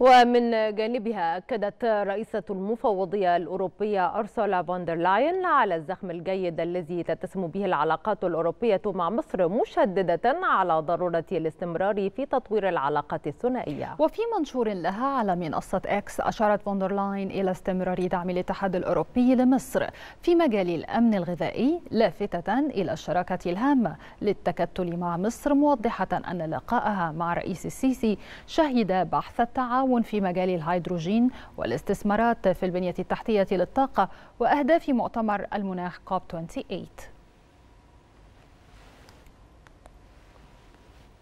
ومن جانبها أكدت رئيسة المفوضية الأوروبية أرسولا فوندر لاين على الزخم الجيد الذي تتسم به العلاقات الأوروبية مع مصر مشددة على ضرورة الاستمرار في تطوير العلاقات الثنائية وفي منشور لها على منصة إكس أشارت فوندر لاين إلى استمرار دعم الاتحاد الأوروبي لمصر في مجال الأمن الغذائي لافتة إلى الشراكة الهامة للتكتل مع مصر موضحة أن لقائها مع رئيس السيسي شهد بحث التعاون التعاون في مجال الهيدروجين والاستثمارات في البنية التحتية للطاقة وأهداف مؤتمر المناخ كوب 28